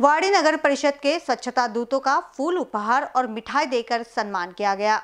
वाड़ी नगर परिषद के स्वच्छता दूतों का फूल उपहार और मिठाई देकर सम्मान किया गया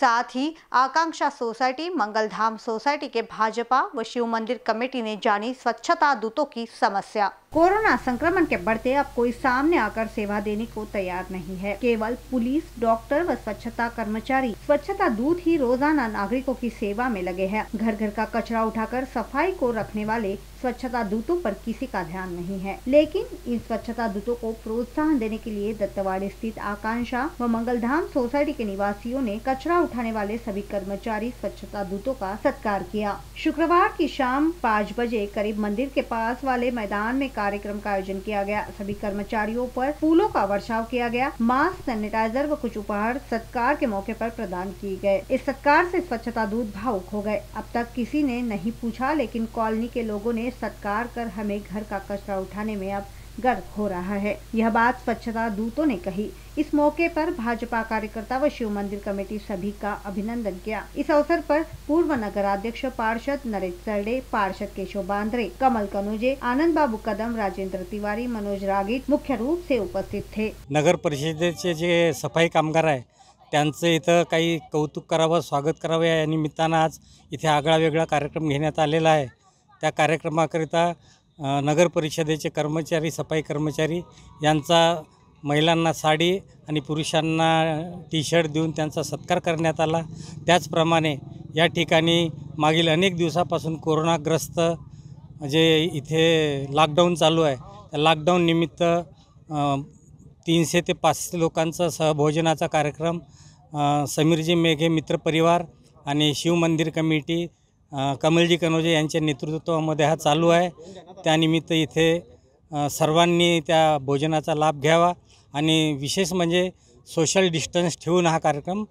साथ ही आकांक्षा सोसाइटी मंगलधाम सोसाइटी के भाजपा व शिव मंदिर कमेटी ने जानी स्वच्छता दूतों की समस्या कोरोना संक्रमण के बढ़ते अब कोई सामने आकर सेवा देने को तैयार नहीं है केवल पुलिस डॉक्टर व स्वच्छता कर्मचारी स्वच्छता दूत ही रोजाना नागरिकों की सेवा में लगे हैं घर घर का कचरा उठाकर सफाई को रखने वाले स्वच्छता दूतों पर किसी का ध्यान नहीं है लेकिन इन स्वच्छता दूतों को प्रोत्साहन देने के लिए दत्तवाड़ी स्थित आकांक्षा व मंगलधाम सोसाइटी के निवासियों ने कचरा उठाने वाले सभी कर्मचारी स्वच्छता दूतों का सत्कार किया शुक्रवार की शाम पाँच बजे करीब मंदिर के पास वाले मैदान में कार्यक्रम का आयोजन किया गया सभी कर्मचारियों पर फूलों का वर्षाव किया गया मास्क सैनिटाइजर व कुछ उपहार सत्कार के मौके पर प्रदान किए गए इस सत्कार से स्वच्छता दूत भावुक हो गए अब तक किसी ने नहीं पूछा लेकिन कॉलोनी के लोगों ने सत्कार कर हमें घर का कचरा उठाने में अब गर्व हो रहा है यह बात स्वच्छता दूतों ने कही इस मौके पर भाजपा कार्यकर्ता व शिव मंदिर कमेटी सभी का अभिनंदन किया इस अवसर पर पूर्व नगराध्यक्ष पार्षद नरेश सरडे पार्षद केशव बांद्रे कमल कनुजे आनंद बाबू कदम राजेंद्र तिवारी मनोज रागीट मुख्य रूप से उपस्थित थे नगर परिषदेचे जे सफाई कामगार आहे त्यांचं इथं काही कौतुक करावं स्वागत करावं या निमित्तानं आज इथे आगळा वेगळा कार्यक्रम घेण्यात आलेला आहे त्या कार्यक्रमाकरिता नगर परिषदेचे कर्मचारी सफाई कर्मचारी यांचा महिलांना साडी आणि पुरुषांना टी शर्ट देऊन त्यांचा सत्कार करण्यात आला त्याचप्रमाणे या ठिकाणी मागील अनेक दिवसापासून कोरोनाग्रस्त जे इथे लॉकडाऊन चालू आहे त्या लॉकडाऊननिमित्त निमित्त तीनशे ते पाचशे लोकांचा सहभोजनाचा कार्यक्रम समीरजी मेघे मित्रपरिवार आणि शिवमंदिर कमिटी कमलजी कनोजे यांच्या नेतृत्वामध्ये हा चालू आहे त्यानिमित्त इथे सर्वांनी त्या भोजनाचा लाभ घ्यावा आणि विशेष म्हणजे सोशल डिस्टन्स ठेवून हा कार्यक्रम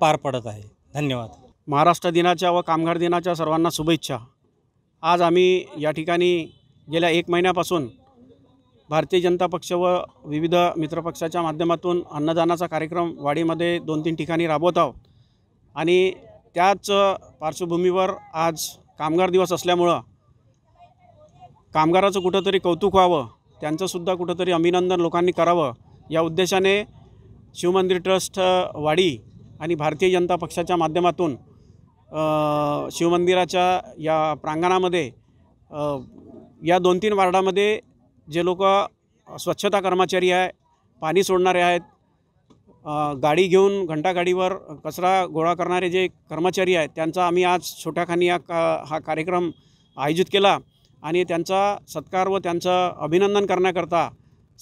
पार पडत आहे धन्यवाद महाराष्ट्र दिनाच्या व कामगार दिनाच्या सर्वांना शुभेच्छा आज आम्ही या ठिकाणी गेल्या एक महिन्यापासून भारतीय जनता पक्ष व विविध मित्रपक्षाच्या माध्यमातून अन्नदानाचा कार्यक्रम वाडीमध्ये दोन तीन ठिकाणी राबवत आहोत आणि त्याच पार्श्वभूमीवर आज कामगार दिवस असल्यामुळं कामगाराचं कुठंतरी कौतुक व्हावं त्यांचंसुद्धा कुठंतरी अभिनंदन लोकांनी करावं या उद्देशाने शिवमंदिर ट्रस्ट वाडी आणि भारतीय जनता पक्षाच्या माध्यमातून शिवमंदिराच्या या प्रांगणामध्ये या दोन तीन वार्डामध्ये जे लोक स्वच्छता कर्मचारी आहे पाणी सोडणारे आहेत गाडी घेऊन घंटागाडीवर कचरा गोळा करणारे जे कर्मचारी आहेत त्यांचा आम्ही आज छोट्याखानी हा का हा कार्यक्रम आयोजित केला आणि त्यांचा सत्कार व त्यांचं अभिनंदन करण्याकरता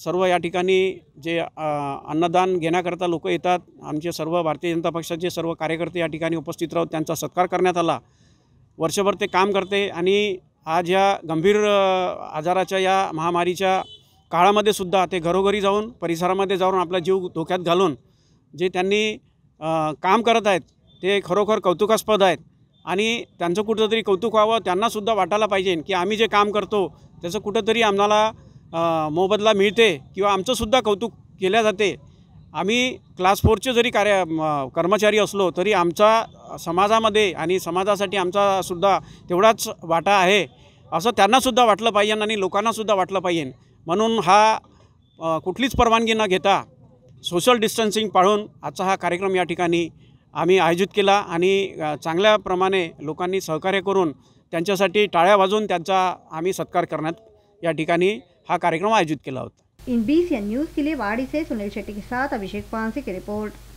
सर्व या ठिकाणी जे अन्नदान घेण्याकरता लोक येतात आमचे सर्व भारतीय जनता पक्षाचे सर्व कार्यकर्ते या ठिकाणी उपस्थित राहून त्यांचा सत्कार करण्यात आला वर्षभर ते काम करते आणि आज या गंभीर आजाराच्या या महामारीच्या काळामध्ये सुद्धा ते घरोघरी जाऊन परिसरामध्ये जाऊन आपला जीव धोक्यात घालून जे त्यांनी काम करत आहेत ते खरोखर कौतुकास्पद आहेत आणि त्यांचं कुठंतरी कौतुक व्हावं त्यांनासुद्धा वाटायला पाहिजे की आम्ही जे काम करतो त्याचं कुठंतरी आम्हाला मोबदला मिळते किंवा आमचंसुद्धा कौतुक केल्या जाते आम्ही क्लास फोरचे जरी कार्य कर्मचारी असलो तरी आमचा समाजामध्ये आणि समाजासाठी आमचासुद्धा तेवढाच वाटा आहे असं त्यांनासुद्धा वाटलं पाहिजे आणि लोकांनासुद्धा वाटलं पाहिजे म्हणून हा कुठलीच परवानगी न घेता सोशल डिस्टन्सिंग पाळून आजचा हा कार्यक्रम या ठिकाणी आम्ही आयोजित केला आणि चांगल्या प्रमाणे लोकांनी सहकार्य करून त्यांच्यासाठी टाळ्या वाजून त्यांचा आम्ही सत्कार करण्यात या ठिकाणी हा कार्यक्रम आयोजित केला होता इन एन न्यूज़ के लिए वाड़ी से सुनील शेट्टी के साथ अभिषेक की रिपोर्ट